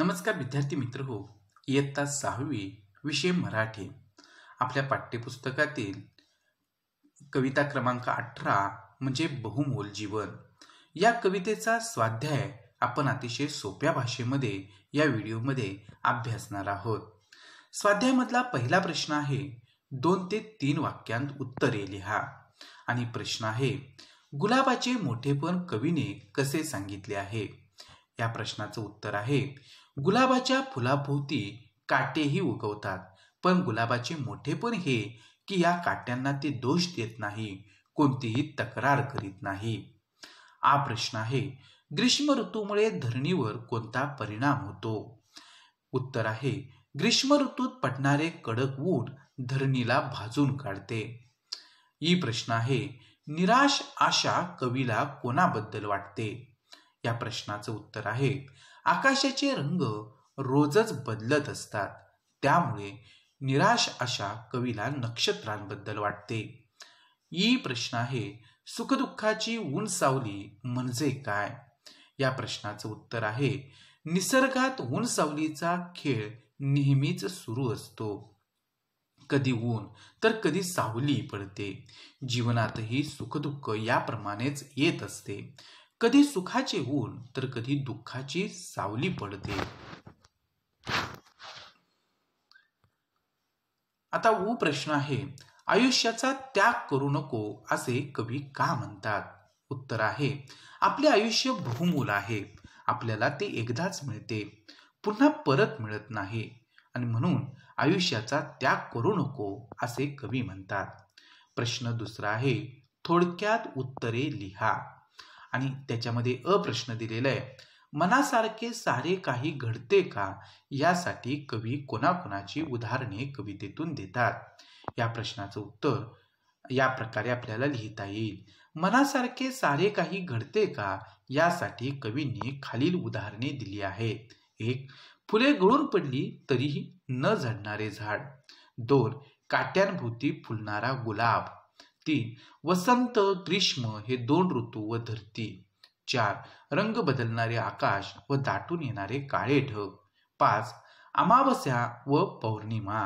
नमस्कार विद्यार्थी मित्र हो इयत्ता सहावी विषय मराठी आपल्या पाठ्यपुस्तकातील कविता क्रमांक अठरा म्हणजे बहुमोल जीवन या कवितेचा स्वाध्याय आपण अतिशय सोप्या भाषेमध्ये या व्हिडिओमध्ये अभ्यासणार आहोत स्वाध्यायमधला पहिला प्रश्न आहे दोन ते तीन वाक्यांत उत्तरे लिहा आणि प्रश्न आहे गुलाबाचे मोठेपण कवीने कसे सांगितले आहे या प्रश्नाचं उत्तर आहे गुलाबाच्या फुलाभोवती काटेही उगवतात पण गुलाबाचे मोठेपण हे की या काट्यांना ते दोष देत नाही कोणतीही तक्रार करीत नाही हा प्रश्न आहे ग्रीष्म ऋतूमुळे धरणीवर कोणता परिणाम होतो उत्तर आहे ग्रीष्म ऋतूत पडणारे कडक ऊन धरणीला भाजून काढते ही प्रश्न आहे निराश आशा कवीला कोणाबद्दल वाटते या प्रश्नाचं उत्तर आहे आकाशाचे रंग रोजच बदलत असतात त्यामुळे निराश अशा कवीला नक्षत्रांबद्दल वाटते ई प्रश्न आहे सुखदुःखाची सावली म्हणजे काय या प्रश्नाचं उत्तर आहे निसर्गात सावलीचा खेळ नेहमीच सुरू असतो कधी ऊन तर कधी सावली पडते जीवनातही सुखदुःख याप्रमाणेच येत असते कधी सुखाचे ऊन तर कधी दुःखाची सावली पडते आता ऊ प्रश्न आहे आयुष्याचा त्याग करू नको असे कवी का म्हणतात उत्तर आहे आपले आयुष्य बहुमूल आहे आपल्याला ते एकदाच मिळते पुन्हा परत मिळत नाही आणि म्हणून आयुष्याचा त्याग करू नको असे कवी म्हणतात प्रश्न दुसरा आहे थोडक्यात उत्तरे लिहा आणि त्याच्यामध्ये अ प्रश्न दिलेला आहे मनासारखे सारे काही घडते का यासाठी कवी कोणाकोणाची उदाहरणे कवितेतून देतात या प्रश्नाचं उत्तर या प्रकारे आपल्याला लिहिता येईल मनासारखे सारे काही घडते का यासाठी कवींनी खालील उदाहरणे दिली आहेत एक फुले गळून पडली तरीही न झडणारे झाड दोन काट्यांभोवती फुलणारा गुलाब तीन वसंत ग्रीष्म हे दोन ऋतू व धरती चार रंग बदलणारे आकाश व दाटून येणारे काळे ढग पाच अमावस्या व पौर्णिमा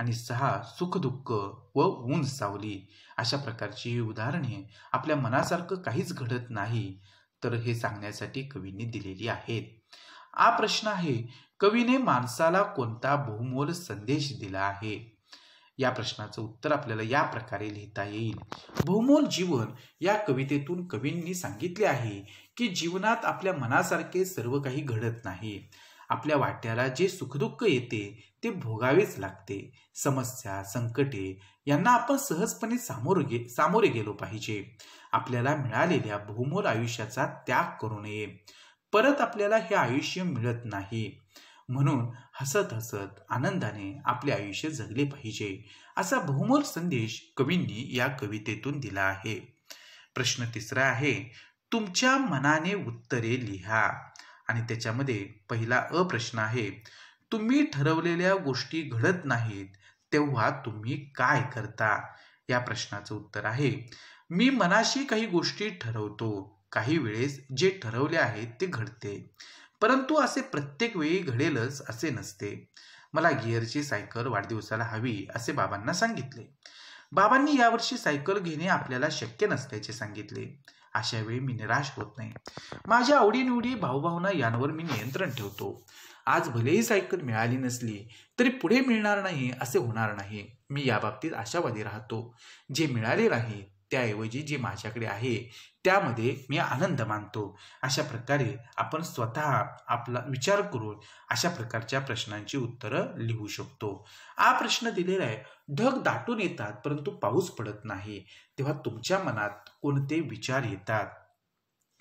आणि सहा सुख दुःख व ऊन सावली अशा प्रकारची उदाहरणे आपल्या मनासारखं काहीच घडत नाही तर हे सांगण्यासाठी कवींनी दिलेली आहेत हा प्रश्न आहे कवीने माणसाला कोणता बहुमोल संदेश दिला आहे या प्रश्नाचं उत्तर आपल्याला या प्रकारे लिहिता येईल बहुमोल जीवन या कवितेतून कवींनी सांगितले आहे की जीवनात आपल्या मनासारखे सर्व काही घडत नाही आपल्या वाट्याला जे सुखदुःख येते ते भोगावेच लागते समस्या संकटे यांना आपण सहजपणे सामोरे गे सामोरे गेलो पाहिजे आपल्याला मिळालेल्या बहुमोल आयुष्याचा त्याग करू नये परत आपल्याला हे आयुष्य मिळत नाही म्हणून हसत हसत आनंदाने आपले आयुष्य जगले पाहिजे असा बहुमोल संदेश कवींनी या कवितेतून दिला आहे प्रश्न तिसरा आहे तुमच्या मनाने उत्तरे लिहा आणि त्याच्यामध्ये पहिला अप्रश्न आहे तुम्ही ठरवलेल्या गोष्टी घडत नाहीत तेव्हा तुम्ही काय करता या प्रश्नाचं उत्तर आहे मी मनाशी काही गोष्टी ठरवतो काही वेळेस जे ठरवले आहे ते घडते परंतु असे प्रत्येक वेळी घडेलच असे नसते मला गिअरची सायकल वाढदिवसाला हवी असे बाबांना सांगितले बाबांनी यावर्षी सायकल घेणे आपल्याला शक्य नसल्याचे सांगितले अशा वेळी मी निराश होत नाही माझ्या आवडीनिवडी भाऊभावना यांवर मी नियंत्रण ठेवतो आज भलेही सायकल मिळाली नसली तरी पुढे मिळणार नाही असे होणार नाही मी याबाबतीत आशावादी राहतो जे मिळाले नाही त्याऐवजी जे माझ्याकडे आहे त्यामध्ये मी आनंद मानतो अशा प्रकारे आपण स्वतः आपला विचार करून अशा प्रकारच्या प्रश्नांची उत्तरं लिहू शकतो हा प्रश्न दिलेला आहे ढग दाटून येतात परंतु पाऊस पडत नाही तेव्हा तुमच्या मनात कोणते विचार येतात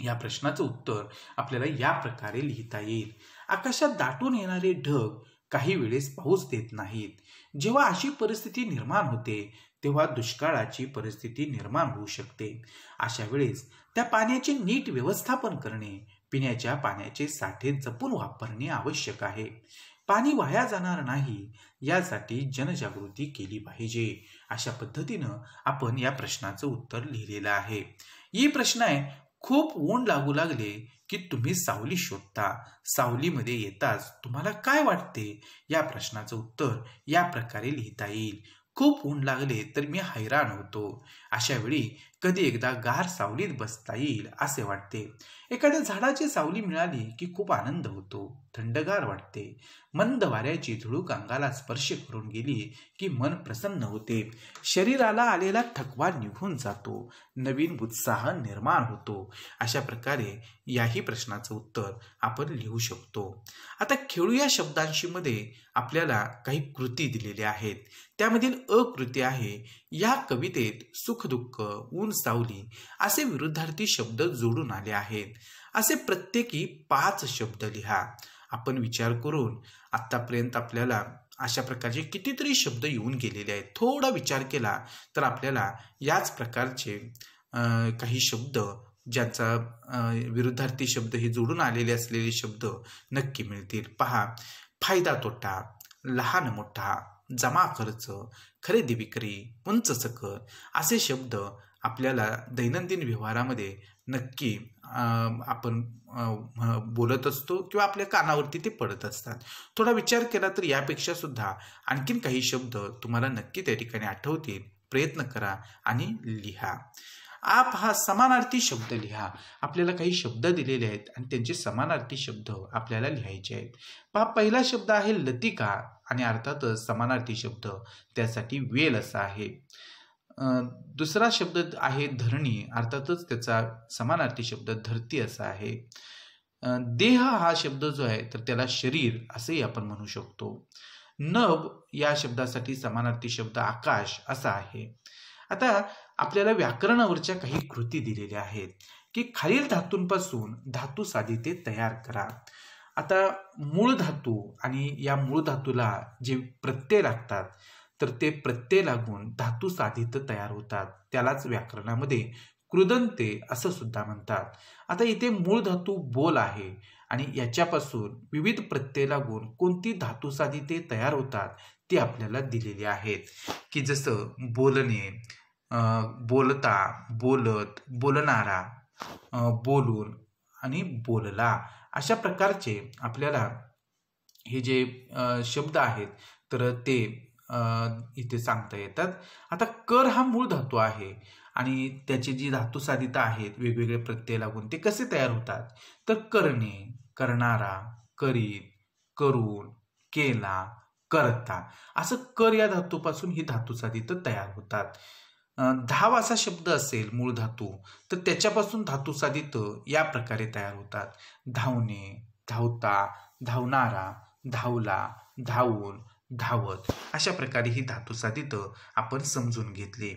या प्रश्नाचं उत्तर आपल्याला या प्रकारे लिहिता येईल आकाशात दाटून येणारे ढग काही वेळेस पाऊस देत नाहीत जेव्हा अशी परिस्थिती निर्माण होते तेव्हा दुष्काळाची परिस्थिती निर्माण होऊ शकते अशा वेळेस त्या पाण्याचे नीट व्यवस्थापन करणे पिण्याच्या पाण्याचे साठे जपून वापरणे आवश्यक आहे पाणी वाया जाणार नाही यासाठी जनजागृती केली पाहिजे अशा पद्धतीनं आपण या प्रश्नाचं उत्तर लिहिलेलं आहे ही प्रश्न आहे खूप ऊन लागू लागले की तुम्ही सावली शोधता सावलीमध्ये येताच तुम्हाला काय वाटते या प्रश्नाचं उत्तर या प्रकारे लिहिता येईल खूप ऊन लागले तर मी हैराण होतो वेळी कधी एकदा गार सावलीत बसता येईल असे वाटते एखाद्या झाडाची सावली मिळाली की खूप आनंद होतो थंडगार वाटते मंद वाऱ्याची झुळूक अंगाला स्पर्श करून गेली की मन प्रसन्न होते शरीराला आलेला थकवा निघून जातो नवीन उत्साह निर्माण होतो अशा प्रकारे याही प्रश्नाचं उत्तर आपण लिहू शकतो आता खेळू या शब्दांशी मध्ये आपल्याला काही कृती दिलेल्या आहेत त्यामधील अकृती आहे या कवितेत सुख दुःख ऊन सावली असे विरुद्धार्थी शब्द जोडून आले आहेत असे प्रत्येकी पाच शब्द लिहा आपण विचार करून आतापर्यंत आपल्याला अशा प्रकारचे कितीतरी शब्द येऊन गेलेले आहेत थोडा विचार केला तर आपल्याला याच प्रकारचे काही शब्द ज्यांचा विरुद्धार्थी शब्द हे जोडून आलेले असलेले शब्द नक्की मिळतील पहा फायदा तोटा लहान मोठा जमा खर्च खरेदी विक्री उंच चकर असे शब्द आपल्याला दैनंदिन व्यवहारामध्ये नक्की आपण बोलत असतो किंवा आपल्या कानावरती ते पडत असतात थोडा विचार केला तर यापेक्षा सुद्धा आणखीन काही शब्द तुम्हाला नक्की त्या ठिकाणी आठवतील प्रयत्न करा आणि लिहा आप हा समानार्थी शब्द लिहा आपल्याला काही शब्द दिलेले आहेत आणि त्यांचे समानार्थी शब्द आपल्याला लिहायचे आहेत पहा पहिला शब्द आहे लतिका आणि अर्थातच समानार्थी शब्द त्यासाठी वेल असा आहे दुसरा शब्द आहे धरणी अर्थातच त्याचा समानार्थी शब्द धरती असा आहे देह हा शब्द जो आहे तर त्याला शरीर असंही आपण म्हणू शकतो नभ या शब्दासाठी समानार्थी शब्द आकाश असा आहे आता आपल्याला व्याकरणावरच्या काही कृती दिलेल्या आहेत की खालील धातूंपासून धातू साधिते तयार करा आता मूळ धातू आणि या मूळ धातूला जे प्रत्यय लागतात तर ते प्रत्यय लागून धातू साधित तयार होतात त्यालाच व्याकरणामध्ये कृदंते असं सुद्धा म्हणतात आता इथे मूळ धातू बोल आहे आणि याच्यापासून विविध प्रत्यय लागून कोणती धातू साधिते तयार होतात ती आपल्याला दिलेली आहेत की जसं बोलणे बोलता बोलत बोलणारा बोलून आणि बोलला अशा प्रकारचे आपल्याला हे जे शब्द आहेत तर ते इथे सांगता येतात आता कर हा मूळ धातू आहे आणि त्याची जी धातू साधिता आहेत वेगवेगळे प्रत्यय लागून ते कसे तयार होतात तर करणे करणारा करीत करून केला करता असं कर या धातूपासून ही धातू साधित तयार होतात धाव असा शब्द असेल मूळ धातू तर त्याच्यापासून धातू साधित या प्रकारे तयार होतात धावणे धावता धावणारा धावला धावून धावत अशा प्रकारे ही धातू साधित आपण समजून घेतले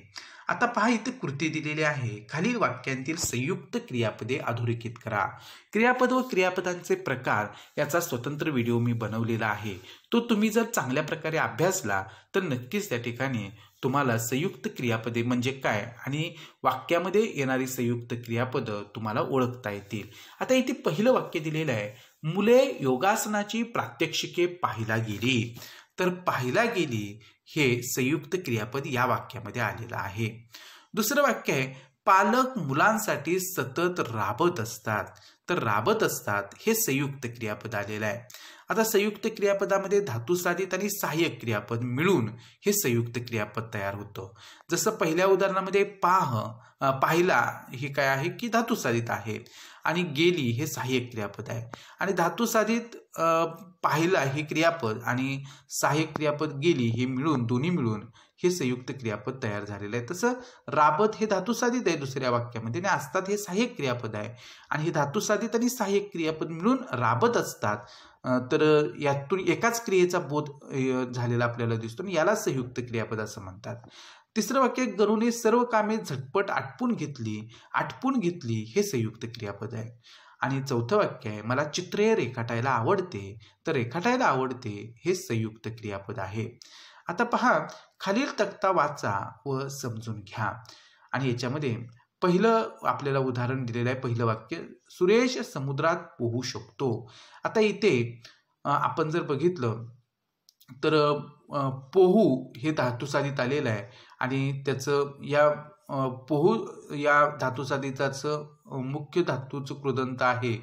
आता पहा इथे कृती दिलेली आहे खालील वाक्यांतील संयुक्त क्रियापदे अधोरेखित करा क्रियापद व क्रियापदांचे प्रकार याचा स्वतंत्र व्हिडिओ मी बनवलेला आहे तो तुम्ही जर चांगल्या प्रकारे अभ्यासला तर नक्कीच त्या ठिकाणी तुम्हाला संयुक्त क्रियापदे म्हणजे काय आणि वाक्यामध्ये येणारी संयुक्त क्रियापद तुम्हाला ओळखता येतील आता इथे पहिलं वाक्य दिलेलं आहे मुले योगासनाची प्रात्यक्षिके पाहिला गेली तर पाहिला गेली हे संयुक्त क्रियापद या वाक्यामध्ये आलेलं आहे दुसरं वाक्य आहे पालक मुलांसाठी सतत राबत असतात तर राबत असतात हे संयुक्त क्रियापद आलेलं आहे आता संयुक्त क्रियापदामध्ये धातुसाधित आणि सहाय्यक क्रियापद मिळून हे संयुक्त क्रियापद तयार होतं जसं पहिल्या उदाहरणामध्ये पाह पाहिला हे काय आहे की धातुसाधित आहे आणि गेली हे सहाय्यक क्रियापद आहे आणि धातुसाधित पाहिला हे क्रियापद आणि सहाय्यक क्रियापद गेली हे मिळून दोन्ही मिळून हे संयुक्त क्रियापद तयार झालेलं आहे तसं राबत हे धातुसाधित आहे दुसऱ्या वाक्यामध्ये आणि असतात हे सहाय्यक क्रियापद आहे आणि हे धातुसाधित आणि सहाय्यक क्रियापद मिळून राबत असतात तर यातून एकाच क्रियेचा बोध झालेला आपल्याला दिसतो आणि याला संयुक्त क्रियापद असं म्हणतात तिसरं वाक्य गरुने सर्व कामे झटपट आटपून घेतली आटपून घेतली हे संयुक्त क्रियापद आहे आणि चौथं वाक्य आहे मला चित्रे रेखाटायला आवडते तर रेखाटायला आवडते हे संयुक्त क्रियापद आहे आता पहा खालील तक्ता वाचा व समजून घ्या आणि याच्यामध्ये पहिलं आपल्याला उदाहरण दिलेलं आहे पहिलं वाक्य सुरेश समुद्रात पोहू शकतो आता इथे आपण जर बघितलं तर पोहू हे धातुसाधित आलेलं आहे आणि त्याचं या पोहू या धातुसाधिताचं मुख्य धातूचं कृदंत आहे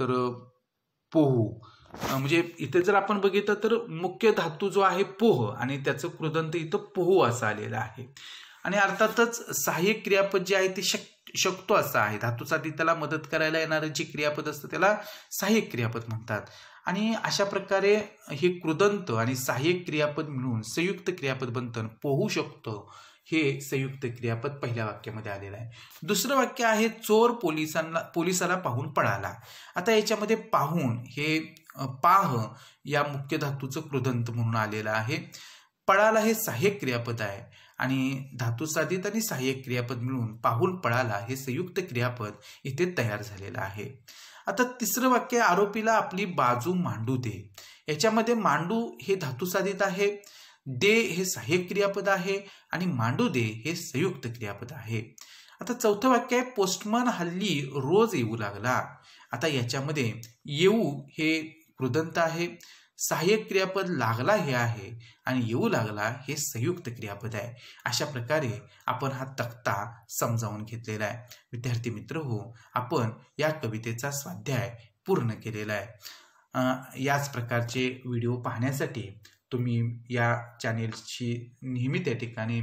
तर पोहू म्हणजे इथे जर आपण बघितलं तर मुख्य धातू जो आहे पोह आणि त्याचं कृदंत इथं पोहू असं आलेलं आहे आणि अर्थातच सहाय्यक क्रियापद जे आहे ते शक शकतो असं आहे धातूसाठी त्याला मदत करायला येणारं जे क्रियापद असतं त्याला सहाय्यक क्रियापद म्हणतात आणि अशा प्रकारे हे कृदंत आणि सहाय्यक क्रियापद मिळून संयुक्त क्रियापद बनतं पोहू शकतो हे संयुक्त क्रियापद पहिल्या वाक्यामध्ये आलेलं आहे दुसरं वाक्य आहे चोर पोलिसांना पोलिसाला पाहून पळाला आता याच्यामध्ये पाहून हे पाह या मुख्य धातूचं कृदंत म्हणून आलेलं आहे पळाला हे सहाय्यक क्रियापद आहे आणि धातुसाधित आणि सहाय्यक क्रियापद मिळून पाहुल पळाला हे संयुक्त क्रियापद इथे तयार झालेलं आहे आता तिसरं वाक्य आरोपीला आपली बाजू मांडू दे याच्यामध्ये मांडू हे धातुसाधित आहे दे हे सहाय्यक क्रियापद आहे आणि मांडू दे हे संयुक्त क्रियापद आहे आता चौथं वाक्य आहे पोस्टमन हल्ली रोज येऊ लागला आता याच्यामध्ये येऊ हे कृदंत आहे सहाय्यक क्रियापद लागला हे आहे आणि येऊ लागला हे संयुक्त क्रियापद आहे अशा प्रकारे आपण हा तक्ता समजावून घेतलेला आहे विद्यार्थी मित्र हो आपण या कवितेचा स्वाध्याय पूर्ण केलेला आहे याच प्रकारचे व्हिडिओ पाहण्यासाठी तुम्ही या चॅनेलशी नेहमी त्या ठिकाणी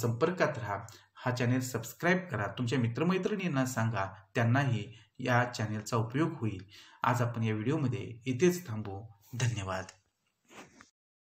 संपर्कात राहा हा चॅनेल सबस्क्राईब करा तुमच्या मित्रमैत्रिणींना सांगा त्यांनाही या चॅनेलचा उपयोग होईल आज आपण या व्हिडिओमध्ये इथेच थांबू धन्यवाद